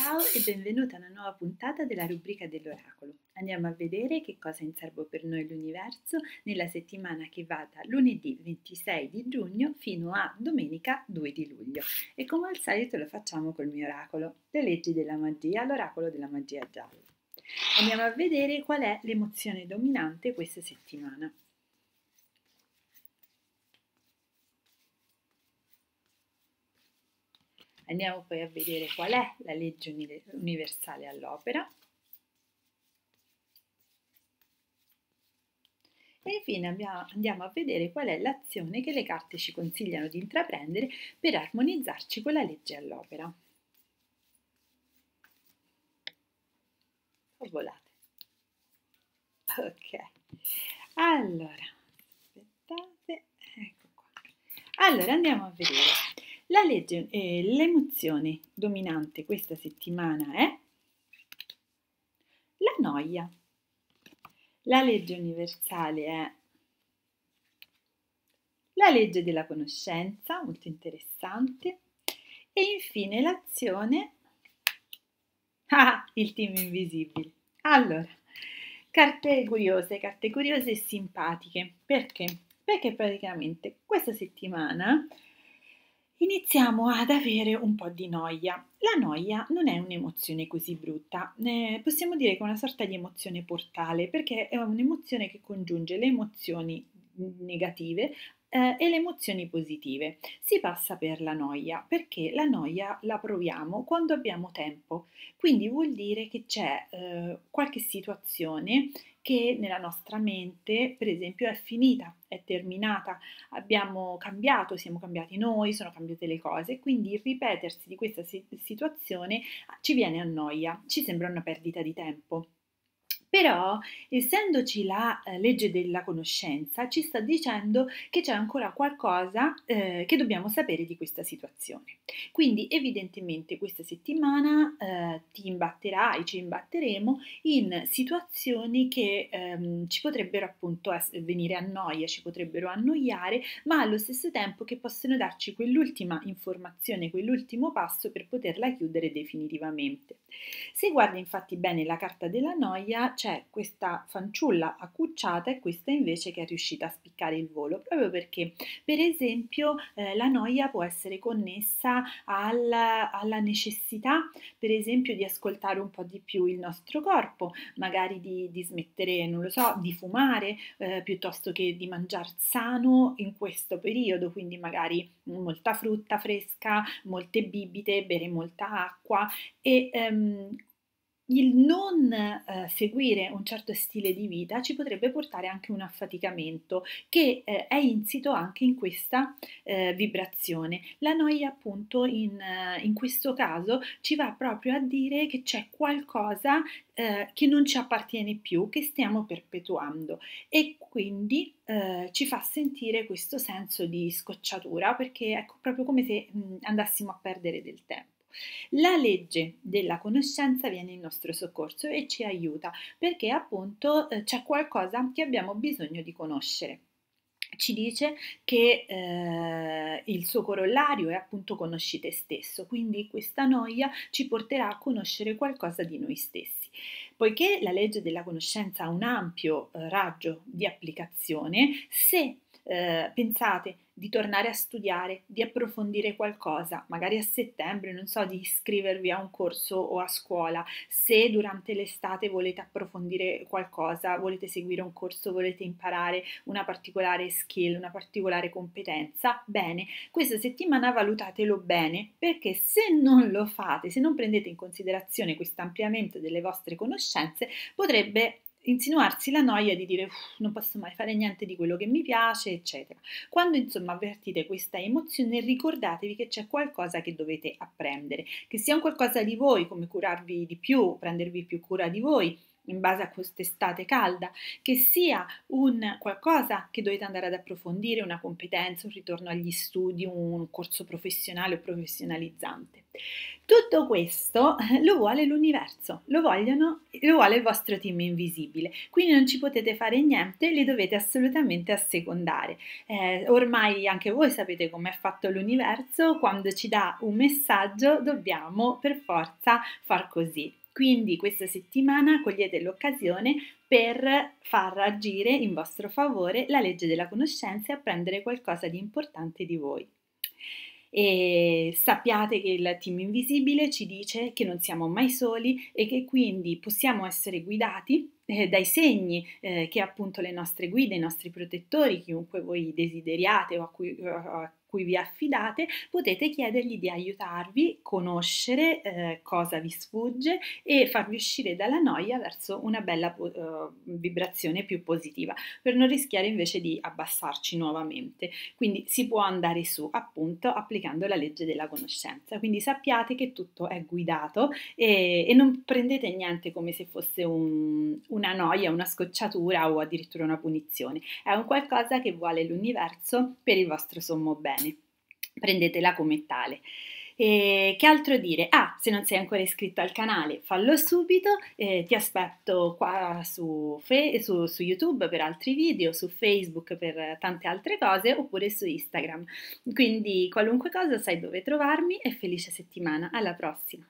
Ciao e benvenuta a una nuova puntata della rubrica dell'oracolo. Andiamo a vedere che cosa è in serbo per noi l'universo nella settimana che va da lunedì 26 di giugno fino a domenica 2 di luglio. E come al solito lo facciamo col mio oracolo, le leggi della magia, l'oracolo della magia gialla. Andiamo a vedere qual è l'emozione dominante questa settimana. Andiamo poi a vedere qual è la legge universale all'opera. E infine abbiamo, andiamo a vedere qual è l'azione che le carte ci consigliano di intraprendere per armonizzarci con la legge all'opera. Ho volate. Ok. Allora, aspettate, ecco qua. Allora andiamo a vedere la legge, eh, l'emozione dominante questa settimana è la noia. La legge universale è la legge della conoscenza, molto interessante, e infine l'azione, ah, il team invisibile. Allora, carte curiose, carte curiose e simpatiche, perché? Perché praticamente questa settimana iniziamo ad avere un po' di noia. La noia non è un'emozione così brutta, eh, possiamo dire che è una sorta di emozione portale perché è un'emozione che congiunge le emozioni negative eh, e le emozioni positive. Si passa per la noia perché la noia la proviamo quando abbiamo tempo, quindi vuol dire che c'è eh, qualche situazione che nella nostra mente, per esempio, è finita, è terminata, abbiamo cambiato, siamo cambiati noi, sono cambiate le cose, quindi il ripetersi di questa situazione ci viene a noia, ci sembra una perdita di tempo. Però, essendoci la eh, legge della conoscenza, ci sta dicendo che c'è ancora qualcosa eh, che dobbiamo sapere di questa situazione. Quindi, evidentemente, questa settimana eh, ti imbatterai, ci imbatteremo in situazioni che ehm, ci potrebbero appunto venire a noia, ci potrebbero annoiare, ma allo stesso tempo che possono darci quell'ultima informazione, quell'ultimo passo per poterla chiudere definitivamente. Se guardi infatti bene la carta della noia, c'è questa fanciulla accucciata e questa invece che è riuscita a spiccare il volo, proprio perché per esempio eh, la noia può essere connessa al, alla necessità per esempio di ascoltare un po' di più il nostro corpo, magari di, di smettere, non lo so, di fumare eh, piuttosto che di mangiare sano in questo periodo, quindi magari molta frutta fresca, molte bibite, bere molta acqua e ehm, il non eh, seguire un certo stile di vita ci potrebbe portare anche un affaticamento che eh, è insito anche in questa eh, vibrazione. La noia appunto in, eh, in, questo caso ci va proprio a dire che c'è qualcosa eh, che non ci appartiene più, che stiamo perpetuando e quindi eh, ci fa sentire questo senso di scocciatura perché è ecco, proprio come se mh, mm, andassimo a perdere del tempo. La legge della conoscenza viene in nostro soccorso e ci aiuta perché appunto eh, c'è qualcosa che abbiamo bisogno di conoscere ci dice che eh, il suo corollario è appunto conosci te stesso, quindi questa noia ci porterà a conoscere qualcosa di noi stessi. Poiché la legge della conoscenza ha un ampio eh, raggio di applicazione, se eh, pensate di tornare a studiare, di approfondire qualcosa, magari a settembre, non so, di iscrivervi a un corso o a scuola, se durante l'estate volete approfondire qualcosa, volete seguire un corso, volete imparare una particolare skill, una particolare competenza, bene, questa settimana valutatelo bene perché se non lo fate, se non prendete in considerazione questo ampliamento delle vostre conoscenze, potrebbe insinuarsi la noia di dire non posso mai fare niente di quello che mi piace, eccetera. Quando insomma avvertite questa emozione, ricordatevi che c'è qualcosa che dovete apprendere, che sia un qualcosa di voi, come curarvi di più, prendervi più cura di voi in base a quest'estate calda, che sia un qualcosa che dovete andare ad approfondire, una competenza, un ritorno agli studi, un corso professionale o professionalizzante. Tutto questo lo vuole l'universo, lo, vogliono, lo vuole il vostro team invisibile, quindi non ci potete fare niente, li dovete assolutamente assecondare. Eh, ormai anche voi sapete com'è fatto l'universo, quando ci dà un messaggio dobbiamo per forza far così. Quindi questa settimana cogliete l'occasione per far agire in vostro favore la legge della conoscenza e apprendere qualcosa di importante di voi. E sappiate che il team invisibile ci dice che non siamo mai soli e che quindi possiamo essere guidati eh, dai segni eh, che appunto le nostre guide, i nostri protettori, chiunque voi desideriate o a cui, a cui vi affidate, potete chiedergli di aiutarvi, conoscere eh, cosa vi sfugge e farvi uscire dalla noia verso una bella eh, vibrazione più positiva, per non rischiare invece di abbassarci nuovamente. Quindi si può andare su appunto applicando la legge della conoscenza. Quindi sappiate che tutto è guidato e, e non prendete niente come se fosse un, una noia, una scocciatura o addirittura una punizione. È un qualcosa che vuole l'universo per il vostro sommo bene prendetela come tale. E che altro dire? Ah, se non sei ancora iscritto al canale, fallo subito, eh, ti aspetto qua su, fe- su, su, YouTube per altri video, su Facebook per tante altre cose, oppure su Instagram. Quindi qualunque cosa sai dove trovarmi e felice settimana, alla prossima!